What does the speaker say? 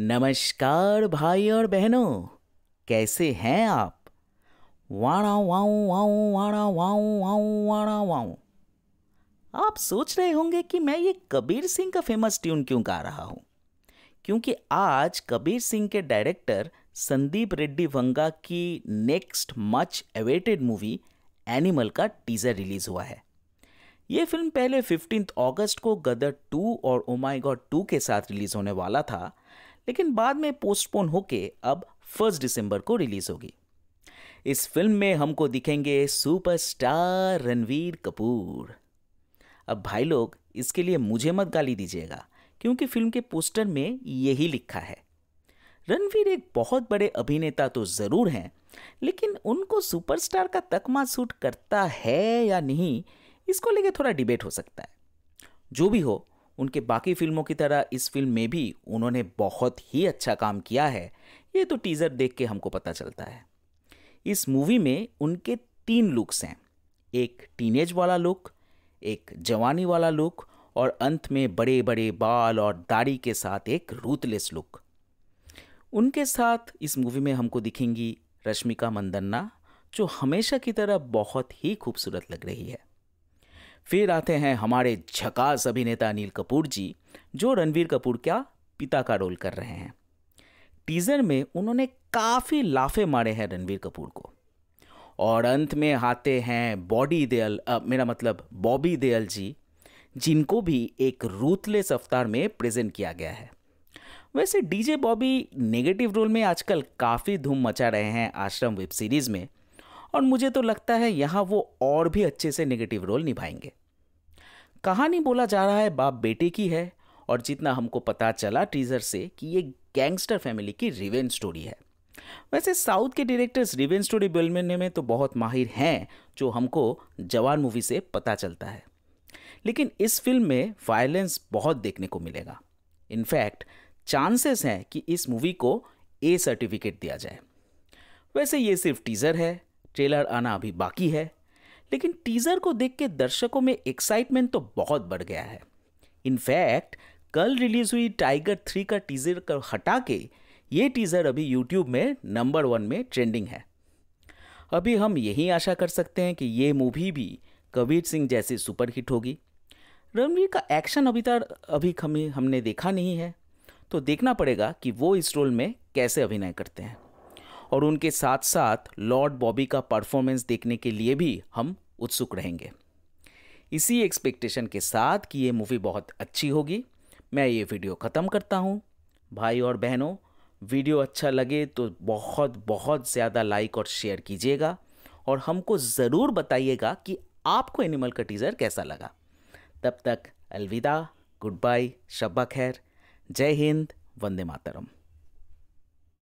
नमस्कार भाई और बहनों कैसे हैं आप वाणा वाऊ वाऊ वाणा वाऊ वाऊ वाणा वाऊ आप सोच रहे होंगे कि मैं ये कबीर सिंह का फेमस ट्यून क्यों गा रहा हूँ क्योंकि आज कबीर सिंह के डायरेक्टर संदीप रेड्डी वंगा की next much awaited movie Animal का टीज़र रिलीज हुआ है ये फिल्म पहले 15 अगस्त को गदर टू और ओमाई गॉड टू के साथ रिलीज होने वाला था लेकिन बाद में पोस्टपोन होके अब फर्स्ट दिसंबर को रिलीज़ होगी इस फिल्म में हमको दिखेंगे सुपरस्टार रणवीर कपूर अब भाई लोग इसके लिए मुझे मत गाली दीजिएगा क्योंकि फिल्म के पोस्टर में यही लिखा है रणवीर एक बहुत बड़े अभिनेता तो ज़रूर हैं लेकिन उनको सुपरस्टार का तकमा सूट करता है या नहीं इसको लेके थोड़ा डिबेट हो सकता है जो भी हो उनके बाकी फिल्मों की तरह इस फिल्म में भी उन्होंने बहुत ही अच्छा काम किया है ये तो टीज़र देख के हमको पता चलता है इस मूवी में उनके तीन लुक्स हैं एक टीनेज वाला लुक एक जवानी वाला लुक और अंत में बड़े बड़े बाल और दाढ़ी के साथ एक रूथलेस लुक उनके साथ इस मूवी में हमको दिखेंगी रश्मिका मंदन्ना जो हमेशा की तरह बहुत ही खूबसूरत लग रही है फिर आते हैं हमारे झकास अभिनेता अनिल कपूर जी जो रणवीर कपूर का पिता का रोल कर रहे हैं टीजर में उन्होंने काफ़ी लाफे मारे हैं रणवीर कपूर को और अंत में आते हैं बॉडी दयाल मेरा मतलब बॉबी दयाल जी जिनको भी एक रूथलेस अवतार में प्रेजेंट किया गया है वैसे डीजे बॉबी नेगेटिव रोल में आजकल काफ़ी धूम मचा रहे हैं आश्रम वेब सीरीज़ में और मुझे तो लगता है यहाँ वो और भी अच्छे से नेगेटिव रोल निभाएंगे कहानी बोला जा रहा है बाप बेटे की है और जितना हमको पता चला टीजर से कि ये गैंगस्टर फैमिली की रिवेंज स्टोरी है वैसे साउथ के डायरेक्टर्स रिवेंज स्टोरी बनाने में तो बहुत माहिर हैं जो हमको जवान मूवी से पता चलता है लेकिन इस फिल्म में वायलेंस बहुत देखने को मिलेगा इनफैक्ट चांसेस हैं कि इस मूवी को ए सर्टिफिकेट दिया जाए वैसे ये सिर्फ टीज़र है ट्रेलर आना अभी बाकी है लेकिन टीज़र को देख के दर्शकों में एक्साइटमेंट तो बहुत बढ़ गया है इनफैक्ट कल रिलीज़ हुई टाइगर थ्री का टीज़र कर हटा के ये टीज़र अभी यूट्यूब में नंबर वन में ट्रेंडिंग है अभी हम यही आशा कर सकते हैं कि ये मूवी भी कबीर सिंह जैसी सुपर हिट होगी रणवीर का एक्शन अभी तक अभी हमें हमने देखा नहीं है तो देखना पड़ेगा कि वो इस रोल में कैसे अभिनय करते हैं और उनके साथ साथ लॉर्ड बॉबी का परफॉर्मेंस देखने के लिए भी हम उत्सुक रहेंगे इसी एक्सपेक्टेशन के साथ कि ये मूवी बहुत अच्छी होगी मैं ये वीडियो ख़त्म करता हूँ भाई और बहनों वीडियो अच्छा लगे तो बहुत बहुत ज़्यादा लाइक और शेयर कीजिएगा और हमको ज़रूर बताइएगा कि आपको एनिमल का टीज़र कैसा लगा तब तक अलविदा गुड बाय शब्बा खैर जय हिंद वंदे मातरम